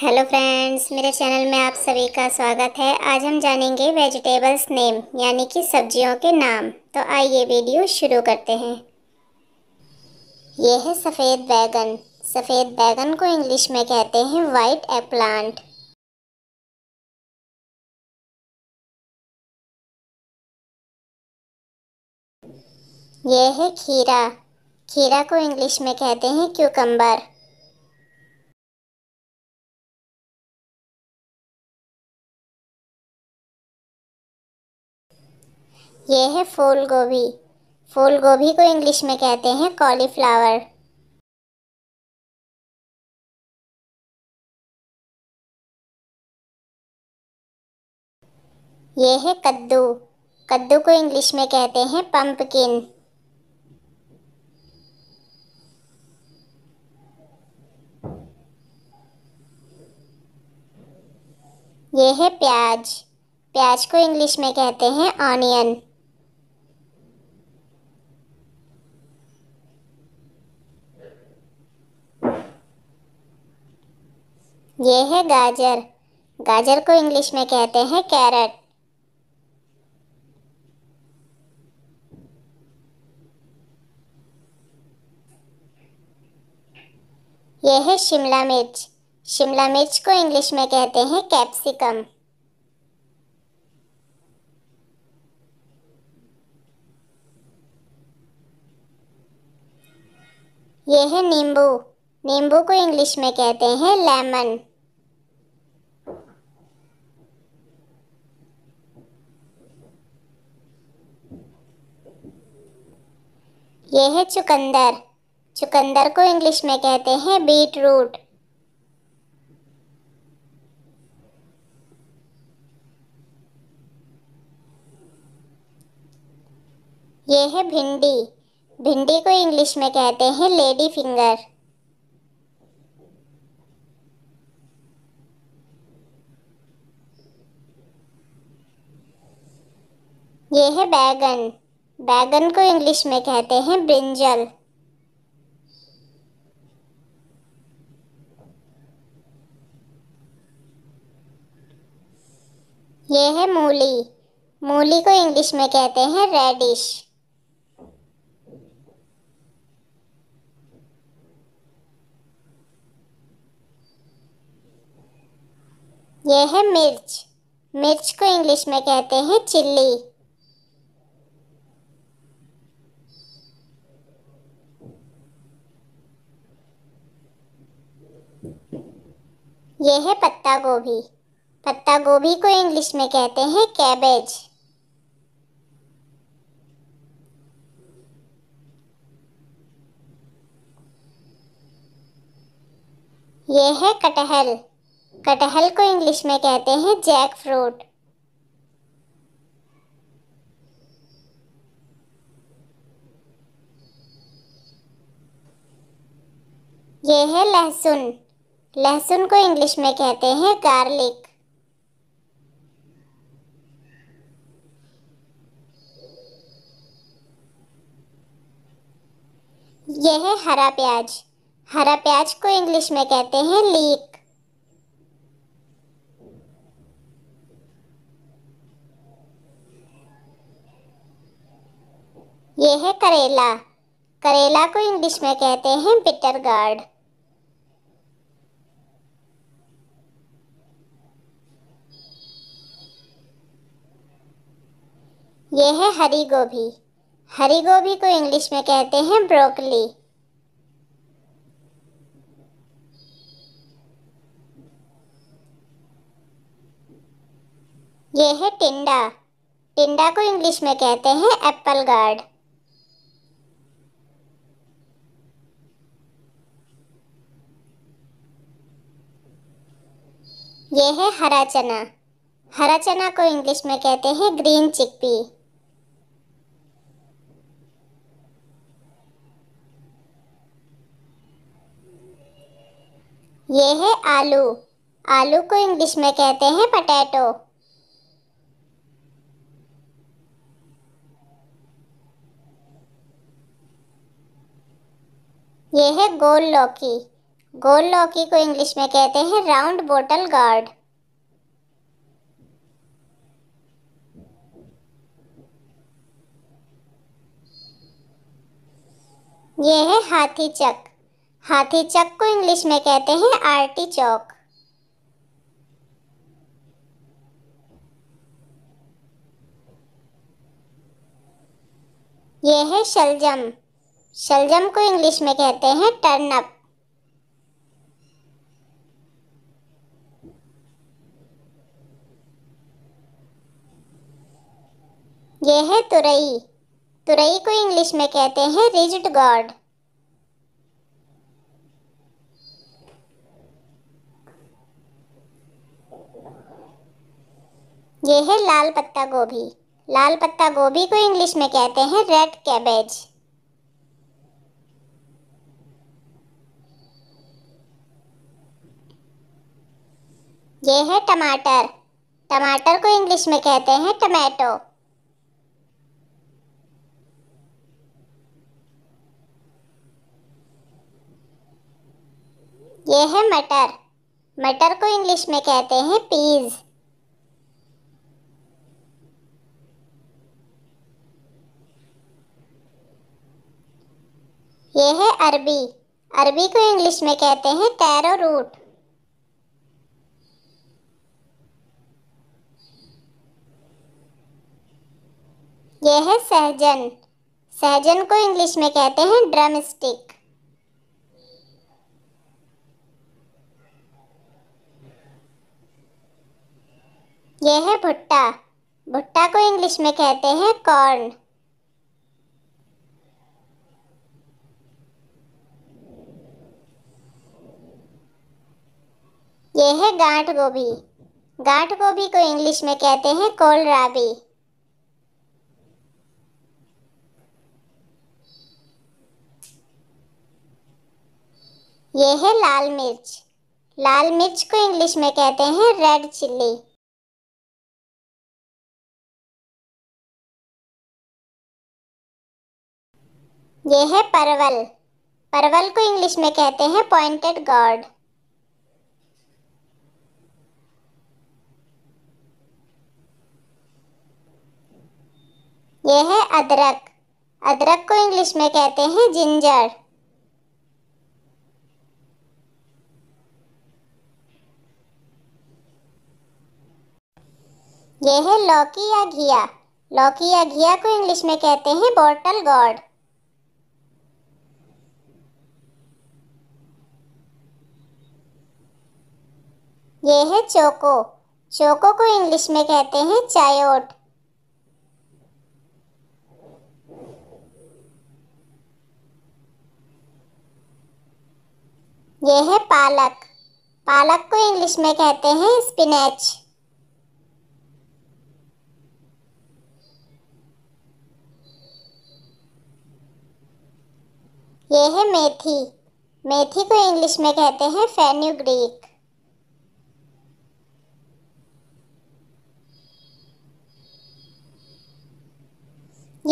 hello friends मेरे channel में आप सभी का स्वागत है आज हम जानेंगे वेजिटेबल्स नेम यानी कि सब्जियों के नाम तो आइए वीडियो शुरू करते हैं ये है सफ़ेद बैगन सफ़ेद बैगन को इंग्लिश में कहते हैं वाइट एप्लांट ये है खीरा खीरा को इंग्लिश में कहते हैं क्यूकम्बर ये है फूल गोभी फूल गोभी को इंग्लिश में कहते हैं कॉलीफ्लावर ये है कद्दू कद्दू को इंग्लिश में कहते हैं पंपकिन ये है प्याज प्याज को इंग्लिश में कहते हैं ऑनियन ये है गाजर गाजर को इंग्लिश में कहते हैं कैरेट ये है शिमला मिर्च शिमला मिर्च को इंग्लिश में कहते हैं कैप्सिकम ये है नींबू नींबू को इंग्लिश में कहते हैं लेमन ये है चुकंदर चुकंदर को इंग्लिश में कहते हैं बीट रूट ये है भिंडी भिंडी को इंग्लिश में कहते हैं लेडी फिंगर ये है बैगन बैगन को इंग्लिश में कहते हैं ब्रिंजल ये है मूली मूली को इंग्लिश में कहते हैं रेडिश ये है मिर्च मिर्च को इंग्लिश में कहते हैं चिल्ली ये है पत्ता गोभी पत्ता गोभी को इंग्लिश में कहते हैं कैबेज ये है कटहल कटहल को इंग्लिश में कहते हैं जैक फ्रूट ये है लहसुन लहसुन को इंग्लिश में कहते हैं गार्लिक यह है हरा प्याज हरा प्याज को इंग्लिश में कहते हैं लीक यह है करेला करेला को इंग्लिश में कहते हैं बिटर गार्ड ये है हरी गोभी हरी गोभी को इंग्लिश में कहते हैं ब्रोकली ये है टिंडा टिंडा को इंग्लिश में कहते हैं एप्पल गार्ड ये है हरा चना हरा चना को इंग्लिश में कहते हैं ग्रीन चिकपी ये है आलू आलू को इंग्लिश में कहते हैं पटैटो ये है गोल लौकी गोल लौकी को इंग्लिश में कहते हैं राउंड बोटल गार्ड ये है हाथी चक हाथी चक को इंग्लिश में कहते हैं आर्टी चौक ये है शलजम शलजम को इंग्लिश में कहते हैं टर्नअप ये है तुरई तुरई को इंग्लिश में कहते हैं रिजड गॉड ये है लाल पत्ता गोभी लाल पत्ता गोभी को इंग्लिश में कहते हैं रेड कैबेज ये है टमाटर टमाटर को इंग्लिश में कहते हैं टमाटो ये है मटर मटर को इंग्लिश में कहते हैं पीज़ ये है अरबी अरबी को इंग्लिश में कहते हैं टैरो रूट ये है सहजन सहजन को इंग्लिश में कहते हैं ड्रम स्टिक यह है भुट्टा भुट्टा को इंग्लिश में कहते हैं कॉर्न ये है गांठ गोभी गांठ गोभी को इंग्लिश में कहते हैं कोलराबी ये है लाल मिर्च लाल मिर्च को इंग्लिश में कहते हैं रेड चिल्ली ये है परवल परवल को इंग्लिश में कहते हैं पॉइंटेड गॉड ये है अदरक अदरक को इंग्लिश में कहते हैं जिंजर ये है लौकी या घिया लौकी या घिया को इंग्लिश में कहते हैं बोटल गॉड ये है चोको चोको को इंग्लिश में कहते हैं चायोट ये है पालक पालक को इंग्लिश में कहते हैं स्पिनेच ये है मेथी मेथी को इंग्लिश में कहते हैं ग्रीक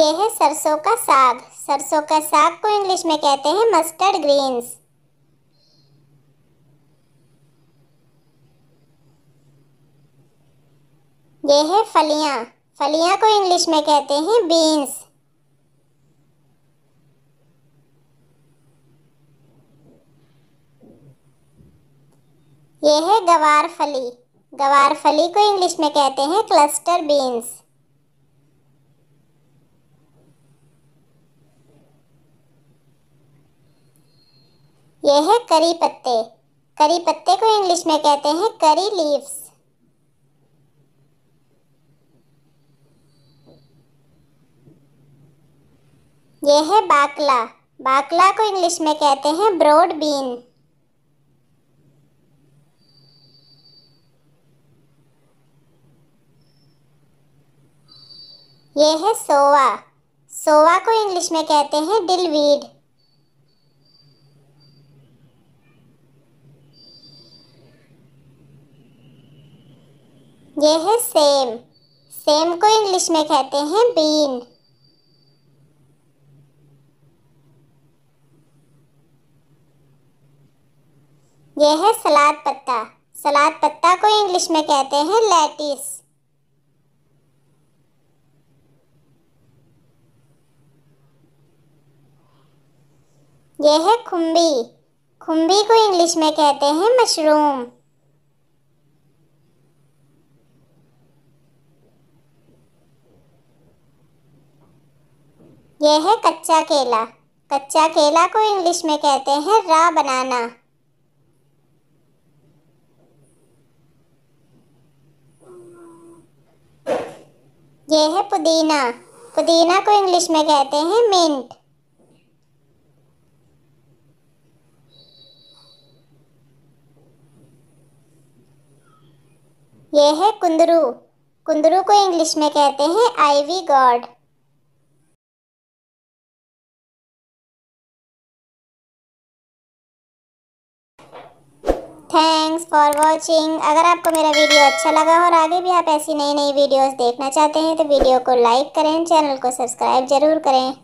यह है सरसों का साग सरसों का साग को इंग्लिश में कहते हैं मस्टर्ड ग्रीन्स ये है फलियाँ फलियाँ को इंग्लिश में कहते हैं बीन्स ये है गवार फली गवार फली को इंग्लिश में कहते हैं क्लस्टर बीन्स ये है करी पत्ते करी पत्ते को इंग्लिश में कहते हैं करी लीव्स ये है बाकला बाकला को इंग्लिश में कहते हैं ब्रॉड बीन ये है सोवा सोवा को इंग्लिश में कहते हैं डिलवीड ये है सेम सेम को इंग्लिश में कहते हैं बीन यह है सलाद पत्ता सलाद पत्ता को इंग्लिश में कहते हैं लेटिस यह है खुम्बी खुम्बी को इंग्लिश में कहते हैं मशरूम यह है कच्चा केला कच्चा केला को इंग्लिश में कहते हैं रा बनाना ये है पुदीना पुदीना को इंग्लिश में कहते हैं मिंट ये है कुंदरू कुंदरू को इंग्लिश में कहते हैं ivy gourd thanks for watching अगर आपको मेरा वीडियो अच्छा लगा और आगे भी आप ऐसी नई नई वीडियोस देखना चाहते हैं तो वीडियो को लाइक करें चैनल को सब्सक्राइब ज़रूर करें